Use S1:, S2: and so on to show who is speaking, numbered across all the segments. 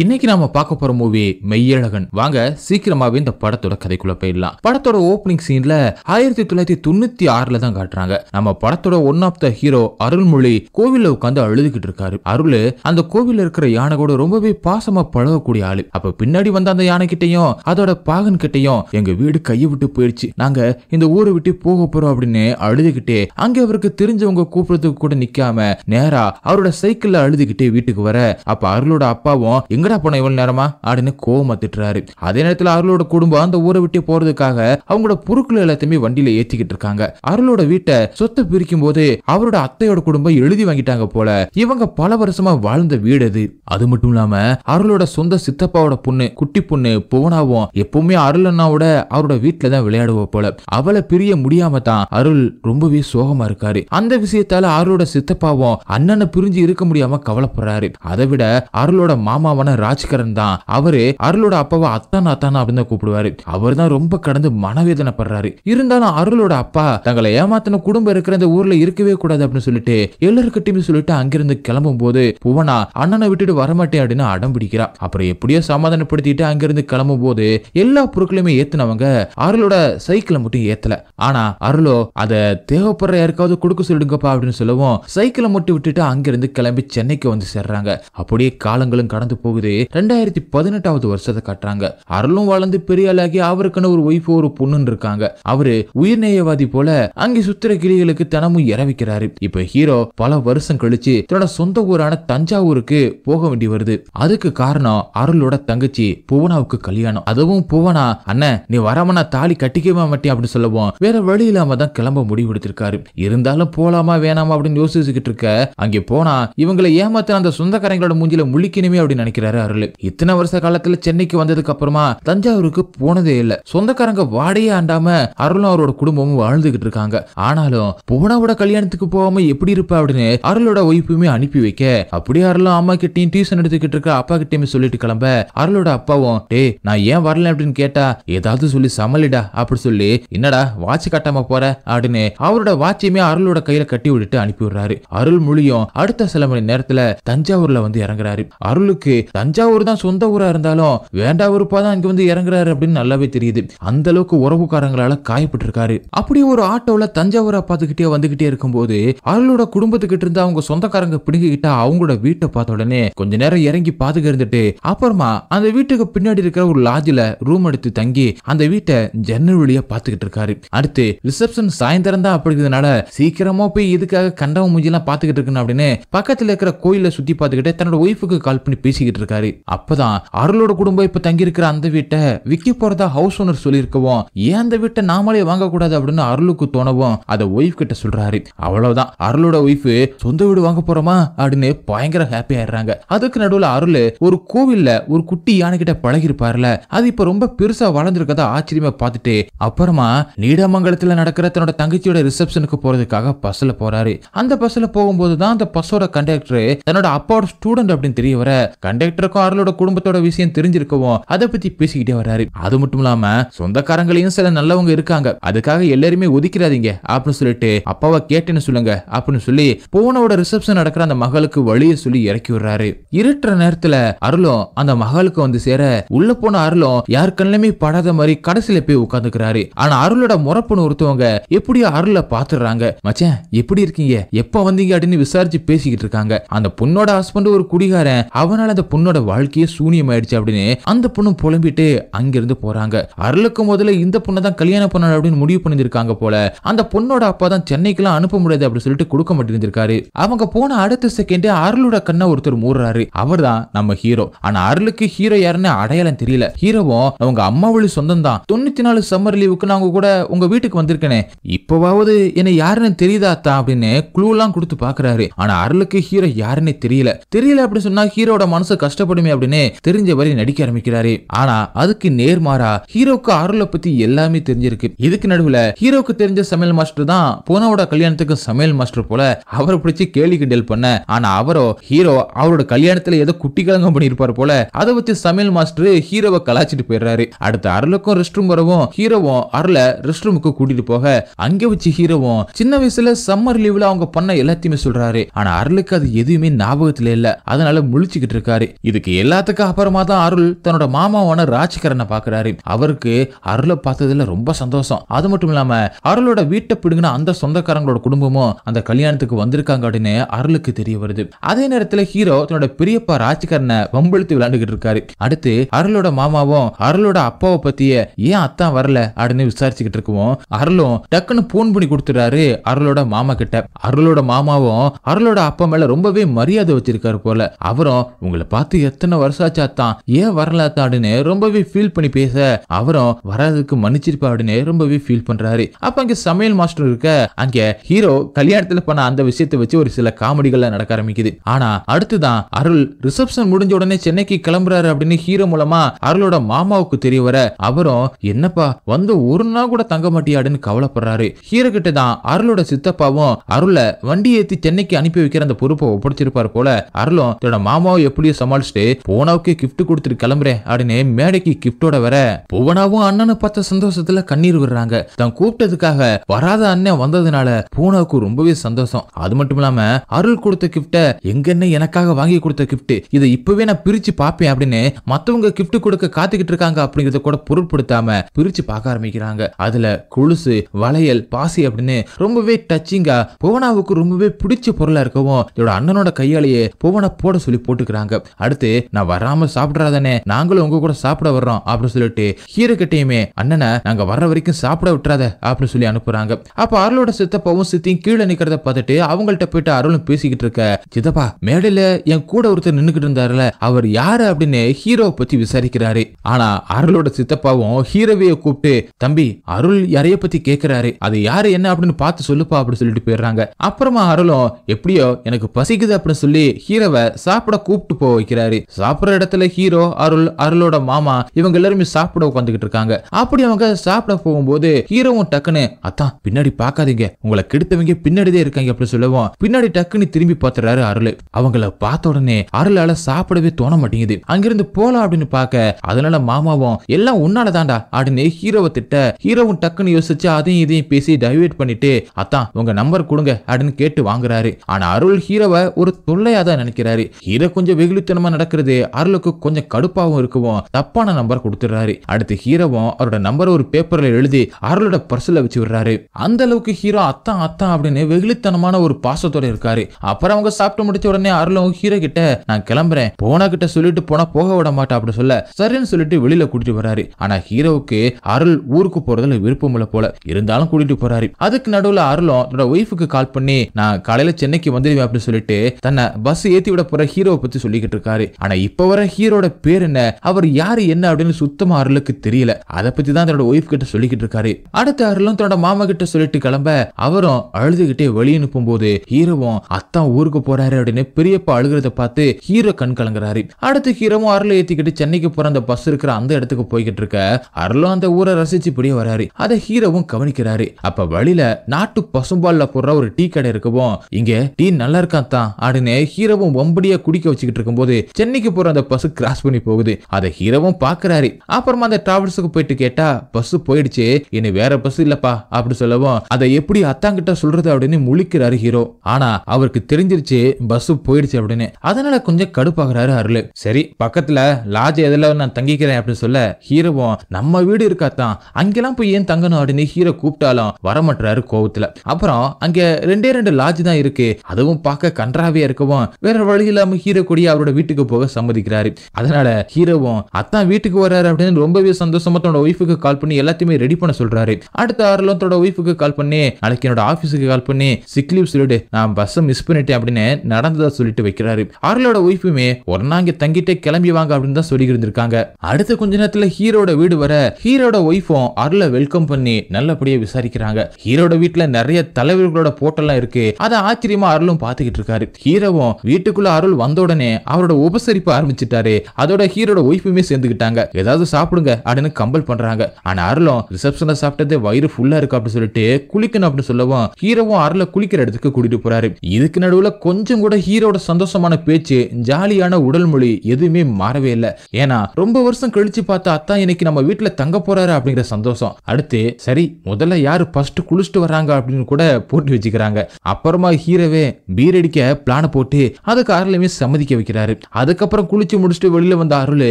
S1: இன்னைக்கு நாம பார்க்க போற மூவி மெய்யழகன் வாங்க சீக்கிரமாவே இந்த படத்தோட கதைக்குள்ள போயிடலாம் படத்தோட ஓப்பனிங் சீன்ல ஆயிரத்தி தொள்ளாயிரத்தி தொண்ணூத்தி ஆறுல தான் காட்டுறாங்க நம்ம படத்தோட one of the hero Arulmozhi கோவில உட்காந்து அழுதுகிட்டு இருக்காரு அருள் அந்த கோவில இருக்கிற யானை கூட ரொம்பவே பாசமா பழகக்கூடிய ஆளு அப்ப பின்னாடி வந்த அந்த யானை கிட்டையும் அதோட பாகன் கிட்டையும் எங்க வீடு கையை விட்டு போயிடுச்சு நாங்க இந்த ஊரை விட்டு போக போறோம் அப்படின்னு அழுதுகிட்டே அங்க அவருக்கு தெரிஞ்சவங்க கூப்பிடுறதுக்கு கூட நிக்காம நேரா அவரோட சைக்கிள்ல அழுதுகிட்டே வீட்டுக்கு வர அப்ப அருளோட அப்பாவும் எங்கடா போன இவ்வளவு நேரமா அப்படின்னு கோவமா திட்டுறாரு அதே நேரத்துல அருளோட குடும்பம் அந்த ஊரை விட்டு போறதுக்காக அவங்களோட பொருட்கள் எல்லாத்தையுமே வண்டியில ஏத்திக்கிட்டு இருக்காங்க அருளோட வீட்டை சொத்தை பிரிக்கும் போது அவரோட அத்தையோட குடும்பம் எழுதி வாங்கிட்டாங்க போல இவங்க பல வருஷமா வாழ்ந்த வீடு அது அது மட்டும் இல்லாம அருளோட சொந்த சித்தப்பாவோட பொண்ணு குட்டி பொண்ணு புவனாவும் எப்பவுமே அருள் அண்ணாவோட அவரோட வீட்டுல தான் போல அவளை பிரிய முடியாம தான் அருள் ரொம்பவே சோகமா இருக்காரு அந்த விஷயத்தால அருளோட சித்தப்பாவும் அண்ணனை பிரிஞ்சு இருக்க முடியாம கவலைப்படுறாரு அதை விட அருளோட மாமாவான காரணம் ராஜ்கரன் தான் அவரு அருளோட அப்பாவை அத்தான் அத்தான் அப்படின்னு கூப்பிடுவாரு அவர் ரொம்ப கடந்து மனவேதனை படுறாரு இருந்தாலும் அருளோட அப்பா தங்களை ஏமாத்தின குடும்பம் இருக்கிற அந்த ஊர்ல இருக்கவே கூடாது அப்படின்னு சொல்லிட்டு எல்லாருக்கிட்டையுமே சொல்லிட்டு அங்கிருந்து கிளம்பும் போது புவனா அண்ணனை விட்டுட்டு வரமாட்டேன் அப்படின்னு அடம் பிடிக்கிறா அப்புறம் எப்படியோ சமாதானப்படுத்திட்டு அங்கிருந்து கிளம்பும் போது எல்லா பொருட்களையுமே ஏத்தினவங்க அருளோட சைக்கிளை மட்டும் ஏத்தல ஆனா அருளோ அதை தேவைப்படுற யாருக்காவது கொடுக்க சொல்லிடுங்கப்பா அப்படின்னு சொல்லவும் சைக்கிளை மட்டும் விட்டுட்டு அங்கிருந்து கிளம்பி சென்னைக்கு வந்து சேர்றாங்க அப்படியே காலங்களும் கடந்து போகுது போகுது ரெண்டாயிரத்தி பதினெட்டாவது வருஷத்தை காட்டுறாங்க அருளும் வளர்ந்து பெரிய ஆளாகி அவருக்குன்னு ஒரு ஒய்ஃப் ஒரு பொண்ணுன்னு இருக்காங்க அவரு உயிர்நேயவாதி போல அங்கே சுத்திர கிளிகளுக்கு தினமும் இறவிக்கிறாரு இப்ப ஹீரோ பல வருஷம் கழிச்சு தன்னோட சொந்த ஊரான தஞ்சாவூருக்கு போக வேண்டி வருது அதுக்கு காரணம் அருளோட தங்கச்சி புவனாவுக்கு கல்யாணம் அதுவும் புவனா அண்ணன் நீ வரமனா தாலி கட்டிக்கவே மாட்டேன் அப்படின்னு சொல்லவும் வேற வழி இல்லாம தான் கிளம்ப முடிவு எடுத்திருக்காரு இருந்தாலும் போலாமா வேணாமா அப்படின்னு யோசிச்சுக்கிட்டு இருக்க அங்கே போனா இவங்களை ஏமாத்த அந்த சொந்தக்காரங்களோட மூஞ்சில முழிக்கணுமே அப்படின்னு நினைக்கிறாங்க நினைக்கிறாரு அருள் இத்தனை வருஷ காலத்துல சென்னைக்கு வந்ததுக்கு அப்புறமா தஞ்சாவூருக்கு போனதே இல்லை சொந்தக்காரங்க வாடையே ஆண்டாம அருளும் அவரோட குடும்பமும் வாழ்ந்துகிட்டு இருக்காங்க ஆனாலும் புவனாவோட கல்யாணத்துக்கு போகாம எப்படி இருப்பா அப்படின்னு அருளோட ஒய்ஃபுமே அனுப்பி வைக்க அப்படியே அருளும் அம்மா கிட்டையும் டியூஷன் எடுத்துக்கிட்டு இருக்க அப்பா கிட்டையுமே சொல்லிட்டு கிளம்ப அருளோட அப்பாவும் டே நான் ஏன் வரல அப்படின்னு கேட்டா ஏதாவது சொல்லி சமலிடா அப்படி சொல்லி என்னடா வாட்ச் கட்டாம போற அப்படின்னு அவரோட வாட்சையுமே அருளோட கையில கட்டி விட்டுட்டு அனுப்பி விடுறாரு அருள் மொழியும் அடுத்த சில மணி நேரத்துல தஞ்சாவூர்ல வந்து இறங்குறாரு அருளுக்கு தஞ்சாவூர் தான் சொந்த ஊரா இருந்தாலும் வேண்டா வெறுப்பா தான் இங்க வந்து இறங்குறாரு அப்படின்னு நல்லாவே தெரியுது அந்த அளவுக்கு உறவுக்காரங்களால காயப்பட்டு இருக்காரு அப்படி ஒரு ஆட்டோல தஞ்சாவூரை பார்த்துக்கிட்டே வந்துகிட்டே இருக்கும்போது அருளோட குடும்பத்துக்கிட்ட இருந்து அவங்க சொந்தக்காரங்க பிடுங்கிக்கிட்டா அவங்களோட வீட்டை பார்த்த உடனே கொஞ்ச நேரம் இறங்கி பாத்துக்க இருந்துட்டு அப்புறமா அந்த வீட்டுக்கு பின்னாடி இருக்கிற ஒரு லாட்ஜில் ரூம் எடுத்து தங்கி அந்த வீட்டை ஜன்னல் வழியா பார்த்துக்கிட்டு இருக்காரு அடுத்து ரிசப்ஷன் சாயந்தரம் தான் அப்படிங்கிறதுனால சீக்கிரமா போய் இதுக்காக கண்டவ மூஞ்சிலாம் பார்த்துக்கிட்டு இருக்கணும் அப்படின்னு பக்கத்தில் இருக்கிற கோயிலை சுத்தி பார்த்துக்கிட்டு தன்னோட ஒய்ஃபுக்கு கால் பண்ணி பேசிக்கிட்டு இருக்காரு அப்பதான் அருளோட குடும்பம் இப்ப தங்கி இருக்கிற அந்த வீட்டை விக்கி போறதா ஹவுஸ் ஓனர் சொல்லியிருக்கவும் ஏன் அந்த வீட்டை நாமளே வாங்கக்கூடாது அப்படின்னு அருளுக்கு தோணவும் அதை ஒய்ஃப் கிட்ட சொல்றாரு அவ்வளவுதான் அருளோட ஒய்ஃப் சொந்த வீடு வாங்க போறோமா அப்படின்னு பயங்கர ஹாப்பி ஆயிடுறாங்க அதுக்கு நடுவுல அருள் ஒரு கோவில்ல ஒரு குட்டி யானை கிட்ட பழகிருப்பாருல அது இப்ப ரொம்ப பெருசா வளர்ந்துருக்கதா ஆச்சரியமா பார்த்துட்டு அப்புறமா நீடாமங்கலத்துல நடக்கிற தன்னோட தங்கச்சியோட ரிசப்ஷனுக்கு போறதுக்காக பஸ்ல போறாரு அந்த பஸ்ல போகும்போது தான் அந்த பஸ்ஸோட கண்டக்டர் தன்னோட அப்பாவோட ஸ்டூடெண்ட் அப்படின்னு தெரிய வர கண்டக்டர் ரைட்டருக்கும் அருளோட குடும்பத்தோட விஷயம் தெரிஞ்சிருக்கவும் அதை பத்தி பேசிக்கிட்டே வர்றாரு அது மட்டும் இல்லாம சொந்தக்காரங்களையும் சில நல்லவங்க இருக்காங்க அதுக்காக எல்லாருமே ஒதுக்கிறாதீங்க அப்படின்னு சொல்லிட்டு அப்பாவை கேட்டேன்னு சொல்லுங்க அப்படின்னு சொல்லி போனோட ரிசப்ஷன் நடக்கிற அந்த மகளுக்கு வழியை சொல்லி இறக்கி விடுறாரு இருட்டுற நேரத்துல அருளும் அந்த மகளுக்கு வந்து சேர உள்ள போன அருளும் யார் கண்ணுமே படாத மாதிரி கடைசியில போய் உட்காந்துக்கிறாரு ஆனா அருளோட முறப்புன்னு ஒருத்தவங்க எப்படியோ அருளை பாத்துறாங்க மச்சேன் எப்படி இருக்கீங்க எப்ப வந்தீங்க அப்படின்னு விசாரிச்சு பேசிக்கிட்டு இருக்காங்க அந்த பொண்ணோட ஹஸ்பண்ட் ஒரு குடிகாரன் அவனால அந்த பொண்ணு பொண்ணோட வாழ்க்கையே சூனியம் ஆயிடுச்சு அப்படின்னு அந்த பொண்ணு புலம்பிட்டு அங்கிருந்து போறாங்க அருளுக்கு முதல்ல இந்த பொண்ணை தான் கல்யாணம் பண்ண அப்படின்னு முடிவு பண்ணியிருக்காங்க போல அந்த பொண்ணோட அப்பா தான் சென்னைக்கெல்லாம் அனுப்ப முடியாது அப்படின்னு சொல்லிட்டு கொடுக்க மாட்டேங்கிருக்காரு அவங்க போன அடுத்த செகண்ட் அருளோட கண்ணை ஒருத்தர் மூடுறாரு அவர் தான் நம்ம ஹீரோ ஆனா அருளுக்கு ஹீரோ யாருன்னு அடையாளம் தெரியல ஹீரோவும் அவங்க அம்மா வழி சொந்தம் தான் தொண்ணூத்தி நாலு சம்மர் லீவுக்கு நான் கூட உங்க வீட்டுக்கு வந்திருக்கேனே இப்பவாவது என்ன யாருன்னு தெரியுதா தான் அப்படின்னு எல்லாம் கொடுத்து பாக்குறாரு ஆனா அருளுக்கு ஹீரோ யாருன்னு தெரியல தெரியல அப்படின்னு சொன்னா ஹீரோட மனசு கஷ்டம் கஷ்டப்படுமே அப்படின்னு தெரிஞ்ச வரை நடிக்க ஆரம்பிக்கிறாரு ஆனா அதுக்கு நேர்மாறா ஹீரோக்கு அருளை பத்தி எல்லாமே தெரிஞ்சிருக்கு இதுக்கு நடுவுல ஹீரோக்கு தெரிஞ்ச சமையல் மாஸ்டர் தான் போனோட கல்யாணத்துக்கு சமையல் மாஸ்டர் போல அவரை பிடிச்சி கேள்வி கிண்டல் பண்ண ஆனா அவரோ ஹீரோ அவரோட கல்யாணத்துல ஏதோ குட்டி கலங்கம் பண்ணியிருப்பார் போல அதை வச்சு சமையல் மாஸ்டர் ஹீரோவை கலாச்சிட்டு போயிடுறாரு அடுத்து அருளுக்கும் ரெஸ்ட் ரூம் வரவும் ஹீரோவும் அருளை ரெஸ்ட் ரூமுக்கு கூட்டிட்டு போக அங்க வச்சு ஹீரோவும் சின்ன வயசுல சம்மர் லீவ்ல அவங்க பண்ண எல்லாத்தையுமே சொல்றாரு ஆனா அருளுக்கு அது எதுவுமே ஞாபகத்துல இல்ல அதனால முழிச்சுக்கிட்டு இருக்காரு இதுக்கு எல்லாத்துக்கும் அப்புறமா தான் அருள் தன்னோட மாமாவான ராஜ்கரனை பாக்குறாரு அவருக்கு அருளை பார்த்ததுல ரொம்ப சந்தோஷம் அது மட்டும் இல்லாம அருளோட வீட்டை பிடுங்கின அந்த சொந்தக்காரங்களோட குடும்பமும் அந்த கல்யாணத்துக்கு வந்திருக்காங்க அப்படின்னு அருளுக்கு தெரிய வருது அதே நேரத்துல ஹீரோ தன்னோட பெரியப்பா ராஜ்கரனை வம்பெழுத்து விளையாண்டுகிட்டு இருக்காரு அடுத்து அருளோட மாமாவும் அருளோட அப்பாவை பத்திய ஏன் அத்தான் வரல அப்படின்னு விசாரிச்சுக்கிட்டு இருக்குவோம் அருளும் டக்குன்னு போன் பண்ணி கொடுத்துறாரு அருளோட மாமா கிட்ட அருளோட மாமாவும் அருளோட அப்பா மேல ரொம்பவே மரியாதை வச்சிருக்காரு போல அவரும் உங்களை பார்த்து பார்த்து எத்தனை வருஷம் ஆச்சாத்தான் ஏன் வரலாத்தா அப்படின்னு ரொம்பவே ஃபீல் பண்ணி பேச அவரும் வராதுக்கு மன்னிச்சிருப்பா அப்படின்னு ரொம்பவே ஃபீல் பண்றாரு அப்ப அங்க சமையல் மாஸ்டர் இருக்க அங்க ஹீரோ கல்யாணத்துல பண்ண அந்த விஷயத்தை வச்சு ஒரு சில காமெடிகள் நடக்க ஆரம்பிக்குது ஆனா அடுத்துதான் அருள் ரிசப்ஷன் முடிஞ்ச உடனே சென்னைக்கு கிளம்புறாரு அப்படின்னு ஹீரோ மூலமா அருளோட மாமாவுக்கு தெரிய வர அவரும் என்னப்பா வந்து ஒரு நாள் கூட தங்க மாட்டியாடுன்னு கவலைப்படுறாரு ஹீரோ கிட்ட தான் அருளோட சித்தப்பாவும் அருளை வண்டி ஏத்தி சென்னைக்கு அனுப்பி வைக்கிற அந்த பொறுப்பை ஒப்படைச்சிருப்பாரு போல அருளும் தன்னோட மாமாவை எப்படியும் சமாளி சமாளிச்சுட்டு போனாவுக்கு கிஃப்ட் கொடுத்துட்டு கிளம்புறேன் அப்படின்னு மேடைக்கு கிஃப்டோட வர புவனாவும் அண்ணனை பார்த்த சந்தோஷத்துல கண்ணீர் விடுறாங்க தான் கூப்பிட்டதுக்காக வராத அண்ணன் வந்ததுனால பூனாவுக்கு ரொம்பவே சந்தோஷம் அது மட்டும் இல்லாம அருள் கொடுத்த கிஃப்ட எங்க எனக்காக வாங்கி கொடுத்த கிஃப்ட் இதை இப்பவே நான் பிரிச்சு பார்ப்பேன் அப்படின்னு மத்தவங்க கிஃப்ட் கொடுக்க காத்துக்கிட்டு இருக்காங்க அப்படிங்கறத கூட பொருட்படுத்தாம பிரிச்சு பார்க்க ஆரம்பிக்கிறாங்க அதுல கொலுசு வளையல் பாசி அப்படின்னு ரொம்பவே டச்சிங்கா புவனாவுக்கு ரொம்பவே பிடிச்ச பொருளா இருக்கவும் இதோட அண்ணனோட கையாலேயே புவனை போட சொல்லி போட்டுக்கிறாங்க அடுத்து நான் வராம சாப்பிட்றாதானே நாங்களும் உங்க கூட சாப்பிட வர்றோம் அப்படின்னு சொல்லிட்டு ஹீரோ கிட்டையுமே அண்ணனை நாங்க வர்ற வரைக்கும் சாப்பிட விட்டுறாத அப்படின்னு சொல்லி அனுப்புறாங்க அப்ப அருளோட சித்தப்பாவும் சித்தியும் கீழே நிக்கிறத பார்த்துட்டு அவங்கள்ட்ட போயிட்டு அருளும் பேசிக்கிட்டு இருக்க சித்தப்பா மேடையில என் கூட ஒருத்தர் நின்னுக்கிட்டு இருந்தாருல அவர் யாரு அப்படின்னு ஹீரோவை பத்தி விசாரிக்கிறாரு ஆனா அருளோட சித்தப்பாவும் ஹீரோவையை கூப்பிட்டு தம்பி அருள் யாரைய பத்தி கேட்கிறாரு அது யாரு என்ன அப்படின்னு பார்த்து சொல்லுப்பா அப்படின்னு சொல்லிட்டு போயிடுறாங்க அப்புறமா அருளும் எப்படியோ எனக்கு பசிக்குது அப்படின்னு சொல்லி ஹீரோவை சாப்பிட கூப்பிட்டு போய் ஆரம்பிக்கிறாரு சாப்பிடுற இடத்துல ஹீரோ அருள் அருளோட மாமா இவங்க எல்லாருமே சாப்பிட உட்காந்துக்கிட்டு இருக்காங்க அப்படி அவங்க சாப்பிட போகும்போது ஹீரோவும் டக்குன்னு அத்தான் பின்னாடி பாக்காதீங்க உங்களை கெடுத்தவங்க பின்னாடிதான் இருக்காங்க அப்படி சொல்லுவோம் பின்னாடி டக்குன்னு திரும்பி பாத்துறாரு அருள் அவங்கள பார்த்த உடனே அருளால சாப்பிடவே தோண மாட்டேங்குது அங்கிருந்து போலாம் அப்படின்னு பார்க்க அதனால மாமாவும் எல்லாம் உன்னாலதான்டா அப்படின்னு ஹீரோவை திட்ட ஹீரோவும் டக்குன்னு யோசிச்சு அதையும் இதையும் பேசி டைவேட் பண்ணிட்டு அத்தான் உங்க நம்பர் கொடுங்க அப்படின்னு கேட்டு வாங்குறாரு ஆனா அருள் ஹீரோவை ஒரு தொல்லையா தான் நினைக்கிறாரு ஹீரோ கொஞ்சம் வெகுளித்தனம் விதவிதமா நடக்கிறது அருளுக்கு கொஞ்சம் கடுப்பாகவும் இருக்கவும் தப்பான நம்பர் கொடுத்துடுறாரு அடுத்து ஹீரோவும் அவரோட நம்பர் ஒரு பேப்பர்ல எழுதி அருளோட பர்சுல வச்சு விடுறாரு அந்த அளவுக்கு ஹீரோ அத்தான் அத்தான் அப்படின்னு வெகுளித்தனமான ஒரு பாசத்தோட இருக்காரு அப்புறம் அவங்க சாப்பிட்டு முடிச்ச உடனே அருளும் ஹீரோ கிட்ட நான் கிளம்புறேன் போனா கிட்ட சொல்லிட்டு போனா போக விட மாட்டேன் அப்படின்னு சொல்ல சரின்னு சொல்லிட்டு வெளியில கூட்டிட்டு வர்றாரு ஆனா ஹீரோவுக்கு அருள் ஊருக்கு போறதுல விருப்பம் போல இருந்தாலும் கூட்டிட்டு போறாரு அதுக்கு நடுவுல அருளும் தன்னோட ஒய்ஃபுக்கு கால் பண்ணி நான் காலையில சென்னைக்கு வந்துடுவேன் அப்படின்னு சொல்லிட்டு தன்னை பஸ் ஏத்தி விட போற ஹீரோவை பத்தி சொல்லிக்கிட்டு இருக்காரு பார்த்தாரு ஆனா இப்ப வர ஹீரோட பேர் என்ன அவர் யாரு என்ன அப்படின்னு சுத்தமா அருளுக்கு தெரியல அதை பத்தி தான் தன்னோட ஒய்ஃப் கிட்ட சொல்லிக்கிட்டு இருக்காரு அடுத்த அருளும் தன்னோட மாமா கிட்ட சொல்லிட்டு கிளம்ப அவரும் அழுதுகிட்டே வெளியே அனுப்பும் போது ஹீரோவும் அத்தான் ஊருக்கு போறாரு அப்படின்னு பெரியப்பா அழுகிறத பார்த்து ஹீரோ கண் கலங்குறாரு அடுத்து ஹீரோவும் அருளை ஏத்திக்கிட்டு சென்னைக்கு போற அந்த பஸ் இருக்கிற அந்த இடத்துக்கு போய்கிட்டு இருக்க அருளும் அந்த ஊரை ரசிச்சு இப்படியே வராரு அதை ஹீரோவும் கவனிக்கிறாரு அப்ப வழியில நாட்டு பசும்பால்ல போடுற ஒரு டீ கடை இருக்கவும் இங்க டீ நல்லா இருக்கான் தான் அப்படின்னு ஹீரோவும் ஒம்படியா குடிக்க வச்சுக்கிட்டு இருக்கும்போது சென்னைக்கு போற அந்த பஸ் கிராஸ் பண்ணி போகுது அதை ஹீரோவும் பாக்குறாரு அப்புறமா அந்த டிராவல்ஸுக்கு போயிட்டு கேட்டா பஸ் போயிடுச்சு இனி வேற பஸ் இல்லப்பா அப்படி சொல்லவும் அதை எப்படி அத்தாங்கிட்ட சொல்றது அப்படின்னு முழிக்கிறாரு ஹீரோ ஆனா அவருக்கு தெரிஞ்சிருச்சு பஸ் போயிடுச்சு அப்படின்னு அதனால கொஞ்சம் கடுப்பாகிறாரு அருள் சரி பக்கத்துல லாஜ் எதுல நான் தங்கிக்கிறேன் அப்படின்னு சொல்ல ஹீரோவும் நம்ம வீடு இருக்காதான் அங்கெல்லாம் போய் ஏன் தங்கணும் அப்படின்னு ஹீரோ கூப்பிட்டாலும் வரமாட்டுறாரு கோவத்துல அப்புறம் அங்க ரெண்டே ரெண்டு லாட்ஜ் தான் இருக்கு அதுவும் பார்க்க கன்றாவே இருக்கவும் வேற வழி இல்லாம ஹீரோ கூடிய அவரோட வீட்டுக்கு வீட்டுக்கு போக சம்மதிக்கிறாரு அதனால ஹீரோவும் அத்தான் வீட்டுக்கு வர்றாரு அப்படின்னு ரொம்பவே சந்தோஷமா தன்னோட ஒய்ஃபுக்கு கால் பண்ணி எல்லாத்தையுமே ரெடி பண்ண சொல்றாரு அடுத்த ஆறுல தன்னோட ஒய்ஃபுக்கு கால் பண்ணி நாளைக்கு என்னோட ஆபீஸுக்கு கால் பண்ணி சிக்லீவ் லீவ் சொல்லிட்டு நான் பஸ் மிஸ் பண்ணிட்டேன் அப்படின்னு நடந்ததா சொல்லிட்டு வைக்கிறாரு ஆறுலோட ஒய்ஃபுமே ஒரு தங்கிட்டே கிளம்பி வாங்க அப்படின்னு தான் சொல்லி இருந்திருக்காங்க அடுத்த கொஞ்ச நேரத்துல ஹீரோட வீடு வர ஹீரோட ஒய்ஃபும் அருள வெல்கம் பண்ணி நல்லபடியா விசாரிக்கிறாங்க ஹீரோட வீட்டுல நிறைய தலைவர்களோட போட்டோலாம் இருக்கு அதை ஆச்சரியமா அருளும் பாத்துக்கிட்டு இருக்காரு ஹீரோவும் வீட்டுக்குள்ள அருள் வந்த உடனே அவரோட உபசரிப்பு ஆரம்பிச்சிட்டாரு அதோட ஹீரோட ஒய்ஃபுமே சேர்ந்துக்கிட்டாங்க ஏதாவது சாப்பிடுங்க அப்படின்னு கம்பல் பண்றாங்க ஆனா அருளும் ரிசப்ஷன்ல சாப்பிட்டதே வயிறு ஃபுல்லா இருக்கு அப்படின்னு சொல்லிட்டு குளிக்கணும் அப்படின்னு சொல்லவும் ஹீரோவும் அருள குளிக்கிற இடத்துக்கு கூட்டிட்டு போறாரு இதுக்கு நடுவுல கொஞ்சம் கூட ஹீரோட சந்தோஷமான பேச்சு ஜாலியான உடல் மொழி எதுவுமே மாறவே இல்லை ஏன்னா ரொம்ப வருஷம் கழிச்சு பார்த்தா அத்தா இன்னைக்கு நம்ம வீட்டுல தங்க போறாரு அப்படிங்கிற சந்தோஷம் அடுத்து சரி முதல்ல யாரு ஃபர்ஸ்ட் குளிச்சுட்டு வராங்க அப்படின்னு கூட போட்டு வச்சுக்கிறாங்க அப்புறமா ஹீரோவே பீரடிக்க பிளான போட்டு அதுக்கு அருளையுமே சம்மதிக்க வைக்கிறாரு அதுக்கப்புறம் குளிச்சு முடிச்சுட்டு வெளியில வந்த அருள்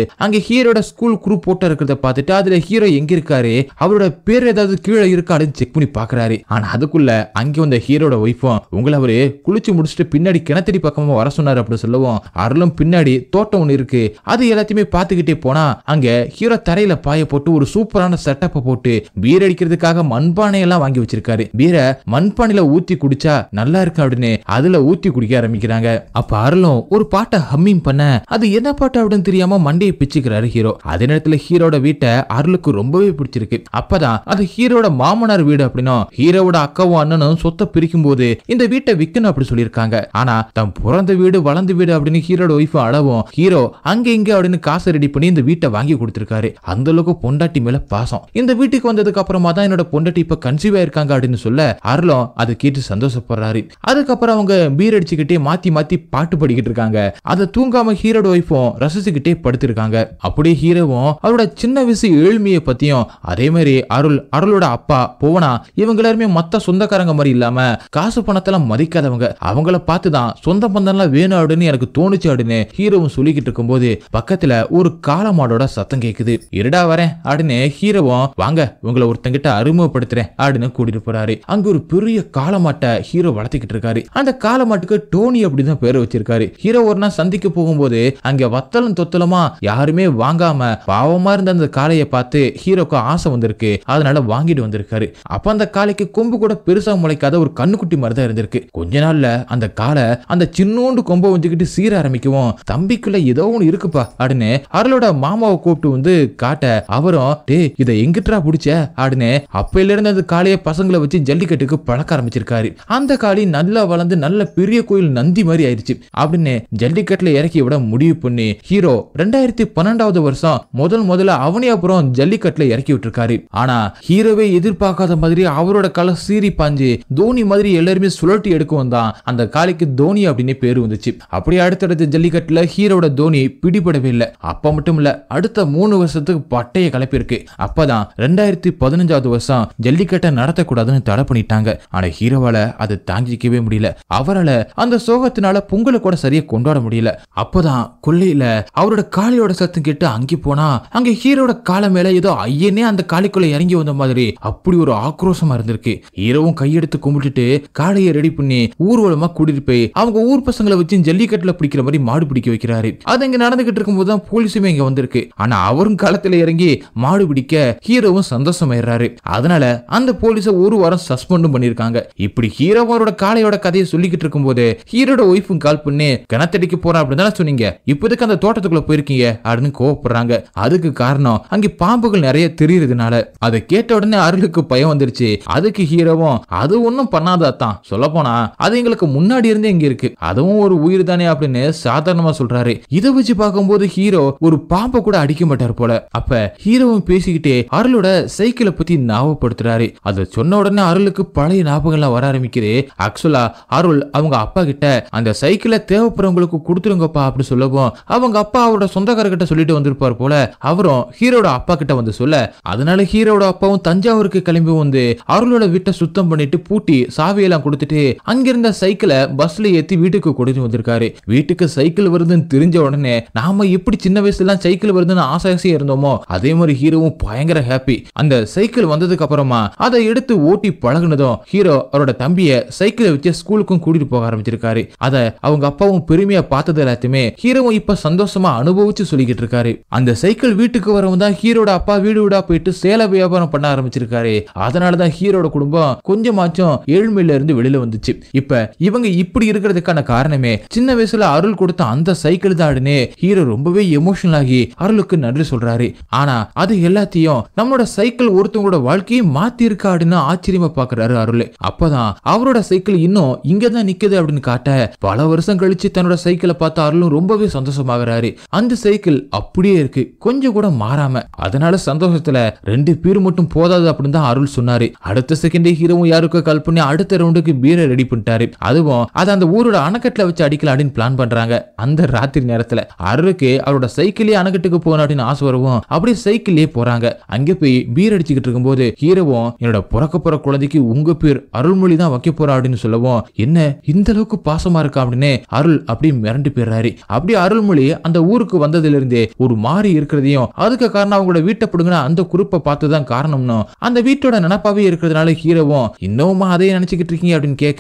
S1: அங்க ஹீரோட ஸ்கூல் குரூப் போட்டோ இருக்கிறத பார்த்துட்டு அதுல ஹீரோ எங்க இருக்காரு அவரோட பேர் ஏதாவது கீழே இருக்கான்னு செக் பண்ணி பாக்குறாரு ஆனா அதுக்குள்ள அங்க வந்த ஹீரோட ஒய்ஃபும் உங்களை அவரு குளிச்சு முடிச்சுட்டு பின்னாடி கிணத்தடி பக்கமா வர சொன்னாரு அப்படின்னு சொல்லுவோம் அருளும் பின்னாடி தோட்டம் ஒண்ணு இருக்கு அது எல்லாத்தையுமே பாத்துக்கிட்டே போனா அங்க ஹீரோ தரையில பாய போட்டு ஒரு சூப்பரான செட்டப் போட்டு பீர் அடிக்கிறதுக்காக மண்பானை எல்லாம் வாங்கி வச்சிருக்காரு பீரை மண்பானையில ஊத்தி குடிச்சா நல்லா இருக்கு அப்படின்னு அதுல ஊத்தி குடிக்க ஆரம்பிக்கிறாங்க அப்ப அருளும் ஒரு பாட்டை ஹம்மிங் ட்ராக்கிங் பண்ண அது என்ன பாட்டு அப்படின்னு தெரியாம மண்டையை பிச்சுக்கிறாரு ஹீரோ அதே நேரத்துல ஹீரோட வீட்டை அருளுக்கு ரொம்பவே பிடிச்சிருக்கு அப்பதான் அது ஹீரோட மாமனார் வீடு அப்படின்னா ஹீரோவோட அக்காவும் அண்ணனும் சொத்தை பிரிக்கும் போது இந்த வீட்டை விற்கணும் அப்படி சொல்லியிருக்காங்க ஆனா தன் பிறந்த வீடு வளர்ந்த வீடு அப்படின்னு ஹீரோட ஒய்ஃப் அளவும் ஹீரோ அங்க இங்க அப்படின்னு காசை ரெடி பண்ணி இந்த வீட்டை வாங்கி கொடுத்திருக்காரு அந்த அளவுக்கு பொண்டாட்டி மேல பாசம் இந்த வீட்டுக்கு வந்ததுக்கு அப்புறமா தான் என்னோட பொண்டாட்டி இப்ப கன்சீவ் ஆயிருக்காங்க அப்படின்னு சொல்ல அருளும் அதை கேட்டு சந்தோஷப்படுறாரு அதுக்கப்புறம் அவங்க பீர் அடிச்சுக்கிட்டே மாத்தி மாத்தி பாட்டு பாடிக்கிட்டு இருக்காங்க அதை தூங்க தூங்காம ஹீரோட ஒய்ஃபும் ரசிச்சுக்கிட்டே படுத்திருக்காங்க அப்படியே ஹீரோவும் அவரோட சின்ன வயசு ஏழ்மைய பத்தியும் அதே மாதிரி அருள் அருளோட அப்பா போவனா இவங்க எல்லாருமே மத்த சொந்தக்காரங்க மாதிரி இல்லாம காசு பணத்தை மதிக்காதவங்க அவங்கள பார்த்துதான் சொந்த பந்தம் எல்லாம் வேணும் அப்படின்னு எனக்கு தோணுச்சு அப்படின்னு ஹீரோவும் சொல்லிக்கிட்டு இருக்கும்போது பக்கத்துல ஒரு காலமாடோட சத்தம் கேக்குது இருடா வரேன் அப்படின்னு ஹீரோவும் வாங்க உங்களை ஒருத்தங்கிட்ட அறிமுகப்படுத்துறேன் அப்படின்னு கூட்டிட்டு போறாரு அங்க ஒரு பெரிய காலமாட்ட ஹீரோ வளர்த்திக்கிட்டு இருக்காரு அந்த காலமாட்டுக்கு டோனி அப்படிதான் பேர் வச்சிருக்காரு ஹீரோ ஒரு நாள் சந்திக்க போகும்போது அங்க வத்தலும் தொத்தலமா யாருமே வாங்காம பாவமா இருந்த அந்த காளையை பார்த்து ஹீரோக்கு ஆசை வந்திருக்கு அதனால வாங்கிட்டு வந்திருக்காரு அப்ப அந்த காளைக்கு கொம்பு கூட பெருசா முளைக்காத ஒரு கண்ணுக்குட்டி மாதிரிதான் இருந்திருக்கு கொஞ்ச நாள்ல அந்த காளை அந்த சின்னோண்டு கொம்ப வச்சுக்கிட்டு சீர ஆரம்பிக்கவும் தம்பிக்குள்ள ஏதோ ஒன்று இருக்குப்பா அப்படின்னு அருளோட மாமாவை கூப்பிட்டு வந்து காட்ட அவரும் டே இதை எங்கிட்டா புடிச்ச அப்படின்னு அப்பையில இருந்து அந்த காளைய பசங்களை வச்சு ஜல்லிக்கட்டுக்கு பழக்க ஆரம்பிச்சிருக்காரு அந்த காளி நல்லா வளர்ந்து நல்ல பெரிய கோயில் நந்தி மாதிரி ஆயிடுச்சு அப்படின்னு ஜல்லிக்கட்டுல இறக்கி வாழ்க்கையோட முடிவு பண்ணி ஹீரோ ரெண்டாயிரத்தி பன்னெண்டாவது வருஷம் முதல் முதல்ல அவனியாபுரம் ஜல்லிக்கட்டுல இறக்கி விட்டுருக்காரு ஆனா ஹீரோவே எதிர்பார்க்காத மாதிரி அவரோட கலை சீரி பாஞ்சு தோனி மாதிரி எல்லாருமே சுழட்டி எடுக்கவும் தான் அந்த காலிக்கு தோனி அப்படின்னு பேர் வந்துச்சு அப்படியே அடுத்தடுத்த ஜல்லிக்கட்டுல ஹீரோட தோனி பிடிபடவே இல்லை அப்ப மட்டும் இல்ல அடுத்த மூணு வருஷத்துக்கு பட்டைய கலப்பிருக்கு அப்பதான் ரெண்டாயிரத்தி பதினஞ்சாவது வருஷம் ஜல்லிக்கட்டை நடத்தக்கூடாதுன்னு தடை பண்ணிட்டாங்க ஆனா ஹீரோவால அதை தாங்கிக்கவே முடியல அவரால் அந்த சோகத்தினால பொங்கலை கூட சரியா கொண்டாட முடியல அப்போதான் கொள்ளையில அவரோட காளியோட சத்தம் கேட்டு அங்கே போனா அங்க ஹீரோட காலை மேல ஏதோ ஐயனே அந்த காளிக்குள்ள இறங்கி வந்த மாதிரி அப்படி ஒரு ஆக்ரோஷமா இருந்திருக்கு ஹீரோவும் கையெடுத்து கும்பிட்டுட்டு காளையை ரெடி பண்ணி ஊர்வலமா கூட்டிட்டு போய் அவங்க ஊர் பசங்களை வச்சு ஜல்லிக்கட்டுல பிடிக்கிற மாதிரி மாடு பிடிக்க வைக்கிறாரு அது இங்க நடந்துகிட்டு இருக்கும்போது தான் போலீஸுமே இங்க வந்திருக்கு ஆனா அவரும் களத்துல இறங்கி மாடு பிடிக்க ஹீரோவும் சந்தோஷமாயிடுறாரு அதனால அந்த போலீஸ ஒரு வாரம் சஸ்பெண்டும் பண்ணிருக்காங்க இப்படி ஹீரோவாரோட காளையோட கதையை சொல்லிக்கிட்டு இருக்கும்போது ஹீரோட ஒய்ஃபும் கால் பண்ணி கணத்தடிக்க போறான் அப்படின்னா சொன்னீங்க இப்போதைக்கு அந்த தோட்டத்துக்குள்ள போயிருக்கீங்க அப்படின்னு கோவப்படுறாங்க அதுக்கு காரணம் அங்க பாம்புகள் நிறைய தெரியுறதுனால அதை கேட்ட உடனே அருளுக்கு பயம் வந்துருச்சு அதுக்கு ஹீரோவும் அது ஒன்றும் பண்ணாதான் சொல்ல போனா அது எங்களுக்கு முன்னாடி இருந்தே இங்க இருக்கு அதுவும் ஒரு உயிர் தானே அப்படின்னு சாதாரணமா சொல்றாரு இதை வச்சு பார்க்கும்போது ஹீரோ ஒரு பாம்பை கூட அடிக்க மாட்டார் போல அப்ப ஹீரோவும் பேசிக்கிட்டே அருளோட சைக்கிளை பத்தி ஞாபகப்படுத்துறாரு அதை சொன்ன உடனே அருளுக்கு பழைய ஞாபகம்லாம் வர ஆரம்பிக்குது ஆக்சுவலா அருள் அவங்க அப்பா கிட்ட அந்த சைக்கிளை தேவைப்படுறவங்களுக்கு கொடுத்துருங்கப்பா அப்பா அப்படி சொல்லவும் அவங்க அப்பா அவரோட சொந்தக்காரர்கிட்ட சொல்லிட்டு வந்திருப்பார் போல அவரும் ஹீரோட அப்பா கிட்ட வந்து சொல்ல அதனால ஹீரோட அப்பாவும் தஞ்சாவூருக்கு கிளம்பி வந்து அருளோட வீட்டை சுத்தம் பண்ணிட்டு பூட்டி சாவியெல்லாம் கொடுத்துட்டு அங்கிருந்த சைக்கிளை பஸ்ல ஏத்தி வீட்டுக்கு கொடுத்து வந்திருக்காரு வீட்டுக்கு சைக்கிள் வருதுன்னு தெரிஞ்ச உடனே நாம எப்படி சின்ன வயசுல சைக்கிள் வருதுன்னு ஆசாசியா இருந்தோமோ அதே மாதிரி ஹீரோவும் பயங்கர ஹாப்பி அந்த சைக்கிள் வந்ததுக்கு அப்புறமா அதை எடுத்து ஓட்டி பழகுனதும் ஹீரோ அவரோட தம்பிய சைக்கிளை வச்சு ஸ்கூலுக்கும் கூட்டிட்டு போக ஆரம்பிச்சிருக்காரு அதை அவங்க அப்பாவும் பெருமையா பார்த்தது எல்லாத்தையும் விஷயமே ஹீரோவும் இப்ப சந்தோஷமா அனுபவிச்சு சொல்லிக்கிட்டு இருக்காரு அந்த சைக்கிள் வீட்டுக்கு வரவும் தான் ஹீரோட அப்பா வீடு வீடா போயிட்டு சேலை வியாபாரம் பண்ண ஆரம்பிச்சிருக்காரு அதனாலதான் ஹீரோட குடும்பம் கொஞ்சமாச்சும் ஏழ்மையில இருந்து வெளியில வந்துச்சு இப்ப இவங்க இப்படி இருக்கிறதுக்கான காரணமே சின்ன வயசுல அருள் கொடுத்த அந்த சைக்கிள் தான் ஹீரோ ரொம்பவே எமோஷனல் ஆகி அருளுக்கு நன்றி சொல்றாரு ஆனா அது எல்லாத்தையும் நம்மளோட சைக்கிள் ஒருத்தவங்களோட வாழ்க்கையும் மாத்தி அப்படின்னு ஆச்சரியமா பாக்குறாரு அருள் அப்பதான் அவரோட சைக்கிள் இன்னும் இங்கதான் நிக்குது அப்படின்னு காட்ட பல வருஷம் கழிச்சு தன்னோட சைக்கிளை பார்த்தா சார்லும் ரொம்பவே சந்தோஷமாகறாரு அந்த சைக்கிள் அப்படியே இருக்கு கொஞ்சம் கூட மாறாம அதனால சந்தோஷத்துல ரெண்டு பேர் மட்டும் போதாது அப்படின்னு தான் அருள் சொன்னாரு அடுத்த செகண்டே ஹீரோவும் யாருக்கோ கால் பண்ணி அடுத்த ரவுண்டுக்கு பீரை ரெடி பண்ணிட்டாரு அதுவும் அதை அந்த ஊரோட அணைக்கட்டில் வச்சு அடிக்கலாம் அப்படின்னு பிளான் பண்றாங்க அந்த ராத்திரி நேரத்துல அருளுக்கு அவரோட சைக்கிளே அணைக்கட்டுக்கு போகணும் அப்படின்னு ஆசை வருவோம் அப்படியே சைக்கிளே போறாங்க அங்கே போய் பீர் அடிச்சுக்கிட்டு இருக்கும்போது ஹீரோவும் என்னோட புறக்க போற குழந்தைக்கு உங்க பேர் அருள்மொழி தான் வைக்க போறா அப்படின்னு சொல்லவும் என்ன இந்த அளவுக்கு பாசமா இருக்கா அப்படின்னு அருள் அப்படியே மிரண்டு போயிடுறாரு மாதிரி அப்படி அருள்மொழி அந்த ஊருக்கு வந்ததிலிருந்தே ஒரு மாறி இருக்கிறதையும் அதுக்கு காரணம் அவங்களோட வீட்டை பிடுங்கின அந்த குறிப்பை பார்த்துதான் காரணம்னு அந்த வீட்டோட நினப்பாவே இருக்கிறதுனால ஹீரோவும் இன்னமும் அதையே நினைச்சுக்கிட்டு இருக்கீங்க அப்படின்னு கேட்க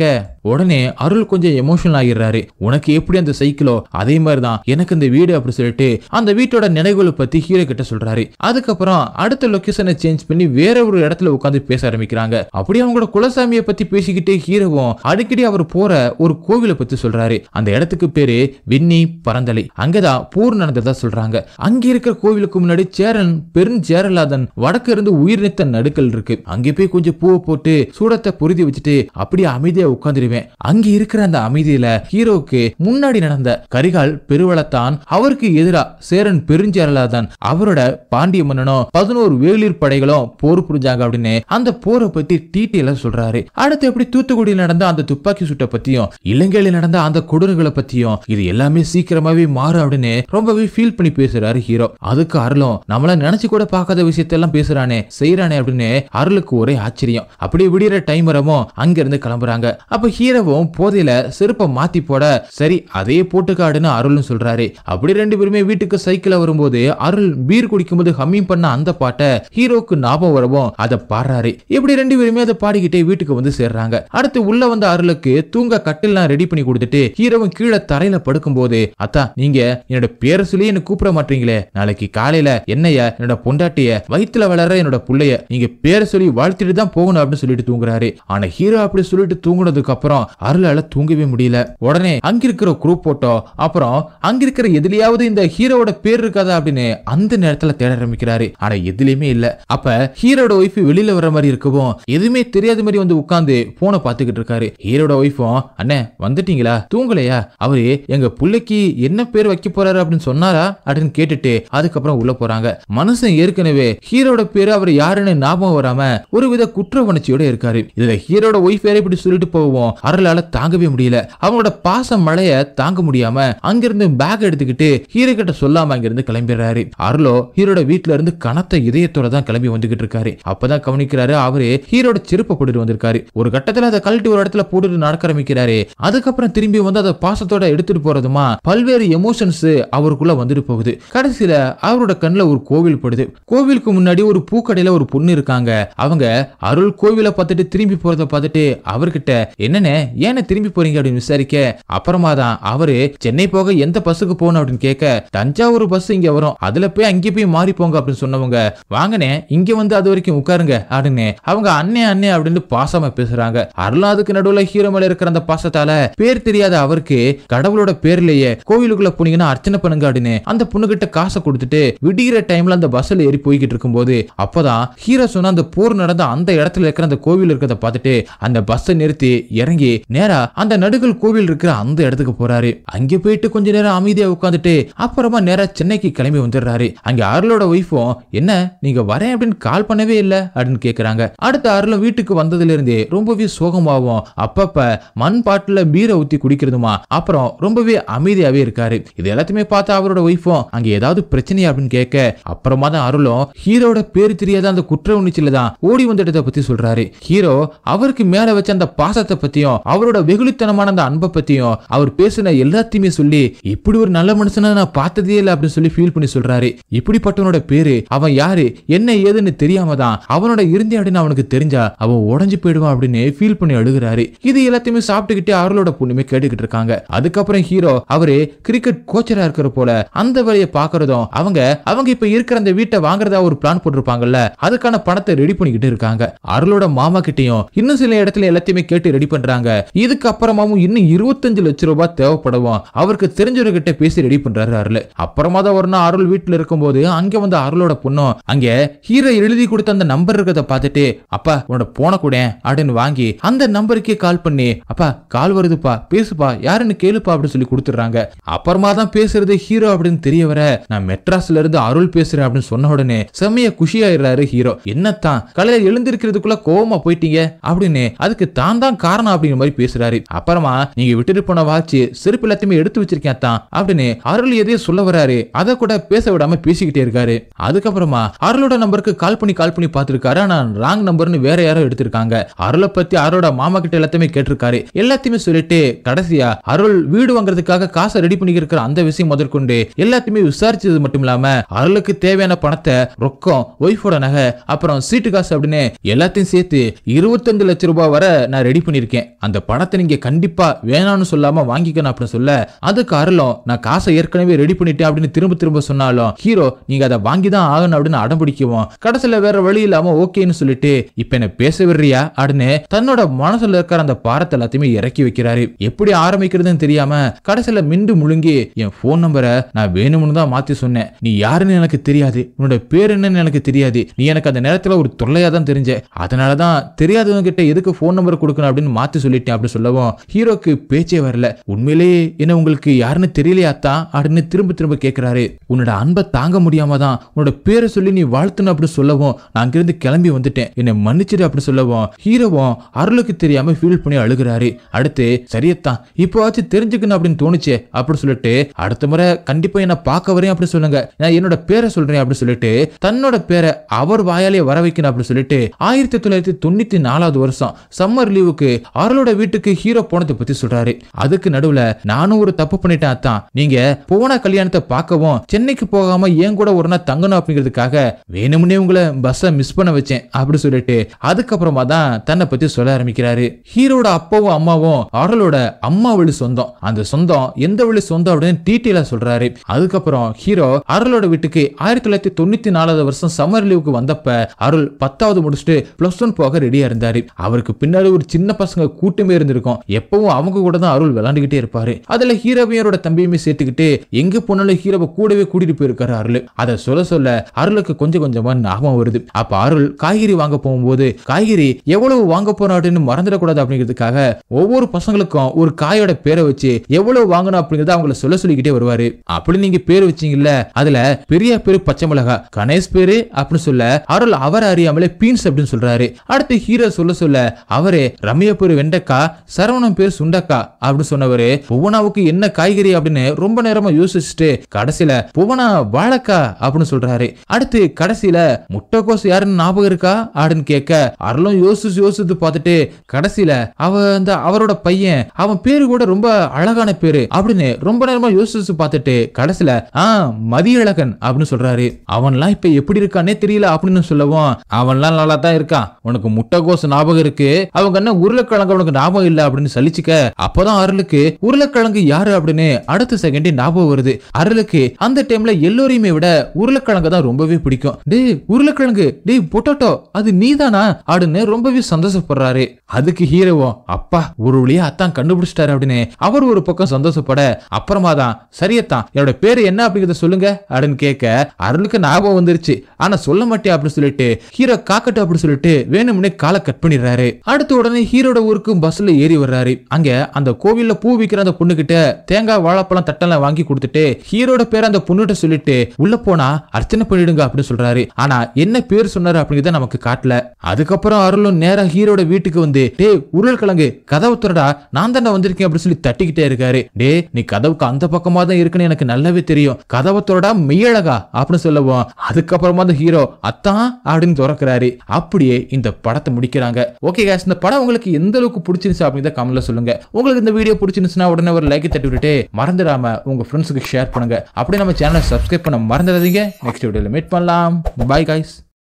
S1: உடனே அருள் கொஞ்சம் எமோஷனல் ஆகிடுறாரு உனக்கு எப்படி அந்த சைக்கிளோ அதே மாதிரி தான் எனக்கு இந்த வீடு அப்படி சொல்லிட்டு அந்த வீட்டோட நினைவுகளை பத்தி ஹீரோ கிட்ட சொல்றாரு அதுக்கப்புறம் அடுத்த லொகேஷனை சேஞ்ச் பண்ணி வேற ஒரு இடத்துல உட்காந்து பேச ஆரம்பிக்கிறாங்க அப்படி அவங்களோட குலசாமியை பத்தி பேசிக்கிட்டே ஹீரோவும் அடிக்கடி அவர் போற ஒரு கோவிலை பத்தி சொல்றாரு அந்த இடத்துக்கு பேரு விண்ணி சென்னை பரந்தலை அங்கதான் போர் நடந்ததா சொல்றாங்க அங்க இருக்கிற கோவிலுக்கு முன்னாடி சேரன் பெருஞ்சேரலாதன் வடக்கு இருந்து உயிர்நீத்த நடுக்கல் இருக்கு அங்க போய் கொஞ்சம் பூவை போட்டு சூடத்தை பொருதி வச்சுட்டு அப்படியே அமைதியா உட்காந்துருவேன் அங்க இருக்கிற அந்த அமைதியில ஹீரோக்கு முன்னாடி நடந்த கரிகால் பெருவளத்தான் அவருக்கு எதிரா சேரன் பெருஞ்சேரலாதன் அவரோட பாண்டிய மன்னனும் பதினோரு வேலூர் படைகளும் போர் புரிஞ்சாங்க அப்படின்னு அந்த போரை பத்தி டீட்டெயில சொல்றாரு அடுத்து எப்படி தூத்துக்குடியில் நடந்த அந்த துப்பாக்கி சூட்டை பத்தியும் இலங்கையில நடந்த அந்த கொடூரங்களை பத்தியும் இது எல்லாமே அப்படி சீக்கிரமாவே மாறு அப்படின்னு ரொம்பவே ஃபீல் பண்ணி பேசுறாரு ஹீரோ அதுக்கு அருளும் நம்மள நினைச்சு கூட பார்க்காத விஷயத்தெல்லாம் பேசுறானே செய்யறானே அப்படின்னு அருளுக்கு ஒரே ஆச்சரியம் அப்படியே விடுற டைமரமும் இருந்து கிளம்புறாங்க அப்ப ஹீரோவும் போதையில செருப்பை மாத்தி போட சரி அதே போட்டுக்காடுன்னு அருள்னு சொல்றாரு அப்படி ரெண்டு பேருமே வீட்டுக்கு சைக்கிள வரும்போது அருள் பீர் குடிக்கும்போது ஹம்மிங் பண்ண அந்த பாட்டை ஹீரோக்கு ஞாபகம் வரவும் அதை பாடுறாரு இப்படி ரெண்டு பேருமே அதை பாடிக்கிட்டே வீட்டுக்கு வந்து சேர்றாங்க அடுத்து உள்ள வந்த அருளுக்கு தூங்க கட்டில்லாம் ரெடி பண்ணி கொடுத்துட்டு ஹீரோவும் கீழே தரையில படுக்கும்போது போது அத்தா நீங்க என்னோட பேரை சொல்லி என்ன கூப்பிட மாட்டீங்களே நாளைக்கு காலையில என்னைய என்னோட பொண்டாட்டிய வயிற்றுல வளர என்னோட பிள்ளைய நீங்க பேரை சொல்லி வாழ்த்திட்டு தான் போகணும் அப்படின்னு சொல்லிட்டு தூங்குறாரு ஆனா ஹீரோ அப்படி சொல்லிட்டு தூங்குனதுக்கு அப்புறம் அருளால தூங்கவே முடியல உடனே அங்க இருக்கிற குரூப் போட்டோ அப்புறம் அங்க இருக்கிற எதுலயாவது இந்த ஹீரோவோட பேர் இருக்காதா அப்படின்னு அந்த நேரத்துல தேட ஆரம்பிக்கிறாரு ஆனா எதுலயுமே இல்ல அப்ப ஹீரோட ஒய்ஃப் வெளியில வர மாதிரி இருக்கவும் எதுவுமே தெரியாத மாதிரி வந்து உட்காந்து போனை பாத்துக்கிட்டு இருக்காரு ஹீரோட ஒய்ஃபும் அண்ணே வந்துட்டீங்களா தூங்கலையா அவரு எங்க பிள்ளை மும்பைக்கு என்ன பேர் வைக்க போறாரு அப்படின்னு சொன்னாரா அப்படின்னு கேட்டுட்டு அதுக்கப்புறம் உள்ள போறாங்க மனுஷன் ஏற்கனவே ஹீரோட பேரு அவர் யாருன்னு ஞாபகம் வராம ஒரு வித குற்ற உணர்ச்சியோட இருக்காரு இதுல ஹீரோட ஒய்ஃப் வேற இப்படி சொல்லிட்டு போவோம் அருளால தாங்கவே முடியல அவங்களோட பாச மழைய தாங்க முடியாம அங்கிருந்து பேக் எடுத்துக்கிட்டு ஹீரோ கிட்ட சொல்லாம அங்கிருந்து கிளம்பிடுறாரு அருளோ ஹீரோட வீட்டுல இருந்து கனத்த இதயத்தோட தான் கிளம்பி வந்துகிட்டு இருக்காரு அப்பதான் கவனிக்கிறாரு அவரு ஹீரோட செருப்பை போட்டுட்டு வந்திருக்காரு ஒரு கட்டத்துல அதை கழட்டி ஒரு இடத்துல போட்டுட்டு நடக்க ஆரம்பிக்கிறாரு அதுக்கப்புறம் திரும்பி வந்து அதை பாசத்தோட எடுத்துட்டு போறதுமா பல்வேறு எமோஷன்ஸ் அவருக்குள்ள வந்துட்டு போகுது கடைசியில அவரோட கண்ணுல ஒரு கோவில் படுது கோவிலுக்கு முன்னாடி ஒரு பூக்கடையில ஒரு பொண்ணு இருக்காங்க அவங்க அருள் கோவிலை பார்த்துட்டு திரும்பி போறத பார்த்துட்டு அவர்கிட்ட என்னென்ன ஏன்னு திரும்பி போறீங்க அப்படின்னு விசாரிக்க அப்புறமா தான் அவரு சென்னை போக எந்த பஸ்ஸுக்கு போகணும் அப்படின்னு கேட்க தஞ்சாவூர் பஸ் இங்க வரும் அதுல போய் அங்கே போய் மாறி போங்க அப்படின்னு சொன்னவங்க வாங்கனே இங்க வந்து அது வரைக்கும் உட்காருங்க அப்படின்னு அவங்க அண்ணே அண்ணே அப்படின்னு பாசமா பேசுறாங்க அருளாதுக்கு நடுவுல ஹீரோ மேல இருக்கிற அந்த பாசத்தால பேர் தெரியாத அவருக்கு கடவுளோட பேர்லயே முன்னாடியே கோவிலுக்குள்ள போனீங்கன்னா அர்ச்சனை பண்ணுங்க அப்படின்னு அந்த பொண்ணுகிட்ட காசை கொடுத்துட்டு விடிகிற டைம்ல அந்த பஸ்ல ஏறி போய்கிட்டு இருக்கும்போது அப்பதான் ஹீரோ சொன்ன அந்த போர் நடந்த அந்த இடத்துல இருக்கிற அந்த கோவில் இருக்கிறத பார்த்துட்டு அந்த பஸ்ஸை நிறுத்தி இறங்கி நேரா அந்த நடுகள் கோவில் இருக்கிற அந்த இடத்துக்கு போறாரு அங்க போயிட்டு கொஞ்ச நேரம் அமைதியா உட்காந்துட்டு அப்புறமா நேரா சென்னைக்கு கிளம்பி வந்துடுறாரு அங்க அருளோட ஒய்ஃபும் என்ன நீங்க வரேன் அப்படின்னு கால் பண்ணவே இல்லை அப்படின்னு கேக்குறாங்க அடுத்த அருளும் வீட்டுக்கு வந்ததுல இருந்தே ரொம்பவே சோகமாவும் அப்பப்ப மண் பாட்டுல பீரை ஊத்தி குடிக்கிறதுமா அப்புறம் ரொம்பவே அமைதியாவே இருக்காரு இது எல்லாத்தையுமே பார்த்து அவரோட ஒய்ஃபும் அங்க ஏதாவது பிரச்சனையா அப்படின்னு கேட்க அப்புறமா தான் அருளும் ஹீரோட பேர் தெரியாத அந்த குற்ற உணர்ச்சியில தான் ஓடி வந்துட்டதை பத்தி சொல்றாரு ஹீரோ அவருக்கு மேல வச்ச அந்த பாசத்தை பத்தியும் அவரோட வெகுளித்தனமான அந்த அன்பை பத்தியும் அவர் பேசின எல்லாத்தையுமே சொல்லி இப்படி ஒரு நல்ல மனுஷனை நான் பார்த்ததே இல்லை அப்படின்னு சொல்லி ஃபீல் பண்ணி சொல்றாரு இப்படிப்பட்டவனோட பேரு அவன் யாரு என்ன ஏதுன்னு தெரியாம தான் அவனோட இருந்தே அப்படின்னு அவனுக்கு தெரிஞ்சா அவன் உடஞ்சு போயிடுவான் அப்படின்னு ஃபீல் பண்ணி அழுகிறாரு இது எல்லாத்தையுமே சாப்பிட்டுக்கிட்டே அருளோட பொண்ணுமே கேட்டுக்கிட்டு இருக்காங்க அதுக்கப்புறம் ஹீரோ அவரு கிரிக்கெட் கோச்சரா இருக்கிற போல அந்த வேலையை பாக்குறதும் அவங்க அவங்க இப்ப இருக்கிற அந்த வீட்டை வாங்குறதா ஒரு பிளான் போட்டிருப்பாங்கல்ல அதுக்கான பணத்தை ரெடி பண்ணிக்கிட்டு இருக்காங்க அருளோட மாமா கிட்டையும் இன்னும் சில இடத்துல எல்லாத்தையுமே கேட்டு ரெடி பண்றாங்க இதுக்கு அப்புறமாவும் இன்னும் இருபத்தஞ்சு லட்சம் ரூபாய் தேவைப்படவும் அவருக்கு தெரிஞ்சவர்கிட்ட பேசி ரெடி பண்றாரு அருள் அப்புறமா தான் ஒரு நாள் அருள் வீட்டுல இருக்கும்போது அங்க வந்து அருளோட பொண்ணும் அங்க ஹீரோ எழுதி கொடுத்த அந்த நம்பர் இருக்கிறத பார்த்துட்டு அப்பா உன்னோட போன கூட அப்படின்னு வாங்கி அந்த நம்பருக்கே கால் பண்ணி அப்பா கால் வருதுப்பா பேசுப்பா யாருன்னு கேளுப்பா அப்படின்னு சொல்லி கொடுத்துறாங்க சொல்றாங்க அப்புறமா தான் பேசுறது ஹீரோ அப்படின்னு தெரிய வர நான் மெட்ராஸ்ல இருந்து அருள் பேசுறேன் அப்படின்னு சொன்ன உடனே செம்மைய குஷியாயிடுறாரு ஹீரோ என்னத்தான் கலையில எழுந்திருக்கிறதுக்குள்ள கோவமா போயிட்டீங்க அப்படின்னு அதுக்கு தான் தான் காரணம் அப்படிங்கிற மாதிரி பேசுறாரு அப்புறமா நீங்க விட்டுட்டு போன வாட்சி செருப்பு எல்லாத்தையுமே எடுத்து வச்சிருக்கேன் தான் அப்படின்னு அருள் எதையும் சொல்ல வராரு அதை கூட பேச விடாம பேசிக்கிட்டே இருக்காரு அதுக்கப்புறமா அருளோட நம்பருக்கு கால் பண்ணி கால் பண்ணி பார்த்திருக்காரு ஆனா ராங் நம்பர்னு வேற யாரோ எடுத்திருக்காங்க அருளை பத்தி அருளோட மாமா கிட்ட எல்லாத்தையுமே கேட்டிருக்காரு எல்லாத்தையுமே சொல்லிட்டு கடைசியா அருள் வீடு வாங்குறதுக்காக காசை ரெடி பண்ணிக்கிற அந்த விஷயம் முதற்கொண்டு எல்லாத்தையுமே விசாரிச்சது மட்டும் இல்லாம அருளுக்கு தேவையான பணத்தை ரொக்கம் ஒய்ஃபோட நகை அப்புறம் சீட்டு காசு அப்படின்னு எல்லாத்தையும் சேர்த்து இருபத்தஞ்சு லட்சம் ரூபாய் வர நான் ரெடி பண்ணியிருக்கேன் அந்த பணத்தை நீங்க கண்டிப்பா வேணாம்னு சொல்லாம வாங்கிக்கணும் அப்படின்னு சொல்ல அதுக்கு அருளும் நான் காசை ஏற்கனவே ரெடி பண்ணிட்டேன் அப்படின்னு திரும்ப திரும்ப சொன்னாலும் ஹீரோ நீங்க அதை வாங்கி தான் ஆகணும் அப்படின்னு அடம்பிடிக்குவோம் கடைசியில் வேற வழி இல்லாம ஓகேன்னு சொல்லிட்டு இப்ப என்ன பேச விடுறியா அப்படின்னு தன்னோட மனசுல இருக்கிற அந்த பாரத்தை எல்லாத்தையுமே இறக்கி வைக்கிறாரு எப்படி ஆரம்பிக்கிறதுன்னு தெரியாம கடைசியில மிண்டு முழுங்கி என் போன் நம்பரை நான் வேணும்னு தான் மாத்தி சொன்னேன் நீ யாருன்னு எனக்கு தெரியாது உன்னோட பேர் என்னன்னு எனக்கு தெரியாது நீ எனக்கு அந்த நேரத்தில் ஒரு தொல்லையா தான் தெரிஞ்ச அதனால தான் தெரியாதவங்க கிட்ட எதுக்கு போன் நம்பர் கொடுக்கணும் அப்படின்னு மாத்தி சொல்லிட்டேன் அப்படின்னு சொல்லவும் ஹீரோக்கு பேச்சே வரல உண்மையிலேயே என்ன உங்களுக்கு யாருன்னு தெரியலையா தான் அப்படின்னு திரும்ப திரும்ப கேட்கிறாரு உன்னோட அன்பை தாங்க முடியாம தான் உன்னோட பேரை சொல்லி நீ வாழ்த்துன அப்படின்னு சொல்லவும் நான் அங்கிருந்து கிளம்பி வந்துட்டேன் என்னை மன்னிச்சிடு அப்படின்னு சொல்லவும் ஹீரோவும் அருளுக்கு தெரியாம ஃபீல் பண்ணி அழுகிறாரு அடுத்து சரியத்தான் ஆச்சு தெரிஞ்சுக்கணும் அப்படின்னு தோணுச்சு போச்சே அப்படின்னு சொல்லிட்டு அடுத்த முறை கண்டிப்பா என்ன பார்க்க வரேன் அப்படின்னு சொல்லுங்க நான் என்னோட பேரை சொல்றேன் அப்படின்னு சொல்லிட்டு தன்னோட பேரை அவர் வாயாலே வர வைக்கணும் அப்படின்னு சொல்லிட்டு ஆயிரத்தி தொள்ளாயிரத்தி தொண்ணூத்தி நாலாவது வருஷம் சம்மர் லீவுக்கு அருளோட வீட்டுக்கு ஹீரோ போனதை பத்தி சொல்றாரு அதுக்கு நடுவுல நானும் ஒரு தப்பு பண்ணிட்டேன் அத்தான் நீங்க போன கல்யாணத்தை பார்க்கவும் சென்னைக்கு போகாம ஏன் கூட ஒரு நாள் தங்கணும் அப்படிங்கிறதுக்காக வேணும்னே உங்களை பஸ்ஸை மிஸ் பண்ண வச்சேன் அப்படின்னு சொல்லிட்டு அதுக்கப்புறமா தான் தன்னை பத்தி சொல்ல ஆரம்பிக்கிறாரு ஹீரோட அப்பாவும் அம்மாவும் அருளோட அம்மா வழி சொந்தம் அந்த சொந்தம் எந்த வழி சொந்த அப்படின்னு டீட்டெயிலா சொல்றாரு அதுக்கப்புறம் ஹீரோ அருளோட வீட்டுக்கு ஆயிரத்தி தொள்ளாயிரத்தி தொண்ணூத்தி நாலாவது வருஷம் சம்மர் லீவுக்கு வந்தப்ப அருள் பத்தாவது முடிச்சுட்டு பிளஸ் ஒன் போக ரெடியா இருந்தாரு அவருக்கு பின்னாடி ஒரு சின்ன பசங்க கூட்டமே இருந்திருக்கும் எப்பவும் அவங்க கூட தான் அருள் விளாண்டுகிட்டே இருப்பாரு அதுல ஹீரோவையரோட தம்பியுமே சேர்த்துக்கிட்டு எங்க போனாலும் ஹீரோவை கூடவே கூட்டிட்டு போயிருக்காரு அருள் அதை சொல்ல சொல்ல அருளுக்கு கொஞ்சம் கொஞ்சமா ஞாபகம் வருது அப்ப அருள் காய்கறி வாங்க போகும்போது காய்கறி எவ்வளவு வாங்க போறோம் அப்படின்னு மறந்துடக்கூடாது அப்படிங்கிறதுக்காக ஒவ்வொரு பசங்களுக்கும் ஒரு காயோட பேரை வச்சு எவ்வளவு வாங்க வாங்கணும் அப்படிங்கறத அவங்கள சொல்ல சொல்லிக்கிட்டே வருவாரு அப்படி நீங்க பேர் வச்சீங்கல்ல அதுல பெரிய பேரு பச்சை மிளகா கணேஷ் பேரு அப்படின்னு சொல்ல அருள் அவர் அறியாமலே பீன்ஸ் அப்படின்னு சொல்றாரு அடுத்து ஹீரோ சொல்ல சொல்ல அவரே ரம்யா பேரு வெண்டக்கா சரவணன் பேர் சுண்டக்கா அப்படின்னு சொன்னவரு புவனாவுக்கு என்ன காய்கறி அப்படின்னு ரொம்ப நேரமா யோசிச்சுட்டு கடைசியில புவனா வாழக்கா அப்படின்னு சொல்றாரு அடுத்து கடைசியில முட்டைக்கோஸ் யாருன்னு ஞாபகம் இருக்கா அப்படின்னு கேட்க அருளும் யோசிச்சு யோசிச்சு பார்த்துட்டு கடைசியில அவ அந்த அவரோட பையன் அவன் பேரு கூட ரொம்ப அழகான பேரு அப்படின்னு ரொம்ப நேரமா யோசிச்சு பார்த்துட்டு கடைசியில ஆ மதியழகன் அப்படின்னு சொல்றாரு அவன்லாம் இப்ப எப்படி இருக்கானே தெரியல அப்படின்னு சொல்லவும் அவன்லாம் நல்லா தான் இருக்கான் உனக்கு முட்டைகோசு ஞாபகம் இருக்கு அவங்க என்ன உருளைக்கிழங்கு உனக்கு ஞாபகம் இல்ல அப்படின்னு சலிச்சுக்க அப்பதான் அருளுக்கு உருளைக்கிழங்கு யாரு அப்படின்னு அடுத்த செகண்டே ஞாபகம் வருது அருளுக்கு அந்த டைம்ல எல்லோரையுமே விட உருளைக்கிழங்கு தான் ரொம்பவே பிடிக்கும் டேய் உருளைக்கிழங்கு டேய் பொட்டோட்டோ அது நீதானா அப்படின்னு ரொம்பவே சந்தோஷப்படுறாரு அதுக்கு ஹீரோவோ அப்பா ஒரு வழியா அத்தான் கண்டுபிடிச்சிட்டாரு அப்படின்னு அவர் ஒரு பக்கம் சந்தோஷம் ஆசைப்பட அப்புறமா தான் சரியத்தான் என்னோட பேரு என்ன அப்படிங்கறத சொல்லுங்க அப்படின்னு கேட்க அருளுக்கு ஞாபகம் வந்துருச்சு ஆனா சொல்ல மாட்டேன் அப்படின்னு சொல்லிட்டு ஹீரோ காக்கட்டு அப்படின்னு சொல்லிட்டு வேணும்னே காலை கட் பண்ணிடுறாரு அடுத்த உடனே ஹீரோட ஊருக்கு பஸ்ல ஏறி வர்றாரு அங்க அந்த கோவில்ல பூ விக்கிற அந்த பொண்ணு கிட்ட தேங்காய் வாழைப்பழம் தட்டெல்லாம் வாங்கி கொடுத்துட்டு ஹீரோட பேர் அந்த பொண்ணுகிட்ட சொல்லிட்டு உள்ள போனா அர்ச்சனை பண்ணிடுங்க அப்படின்னு சொல்றாரு ஆனா என்ன பேர் சொன்னாரு அப்படிங்கிறத நமக்கு காட்டல அதுக்கப்புறம் அருளும் நேரம் ஹீரோட வீட்டுக்கு வந்து டே உருள் கிழங்கு கதவு திறடா நான் தானே வந்திருக்கேன் அப்படின்னு சொல்லி தட்டிக்கிட்டே இருக்காரு டே டேய் நீ கதவுக்கு அந்த பக்கமா தான் இருக்குன்னு எனக்கு நல்லாவே தெரியும் கதவை தொடடா மெய்யழகா அப்படின்னு சொல்லுவோம் அதுக்கப்புறமா அந்த ஹீரோ அத்தான் அப்படின்னு துறக்கிறாரு அப்படியே இந்த படத்தை முடிக்கிறாங்க ஓகே கேஸ் இந்த படம் உங்களுக்கு எந்த அளவுக்கு பிடிச்சிருந்துச்சு அப்படின்னு கமல சொல்லுங்க உங்களுக்கு இந்த வீடியோ பிடிச்சிருந்துச்சுன்னா உடனே ஒரு லைக் தட்டி விட்டுட்டு மறந்துடாம உங்க ஃப்ரெண்ட்ஸுக்கு ஷேர் பண்ணுங்க அப்படியே நம்ம சேனலை சப்ஸ்கிரைப் பண்ண மறந்துடாதீங்க நெக்ஸ்ட் வீடியோல மீட் பண்ணலாம் பாய் காய்ஸ்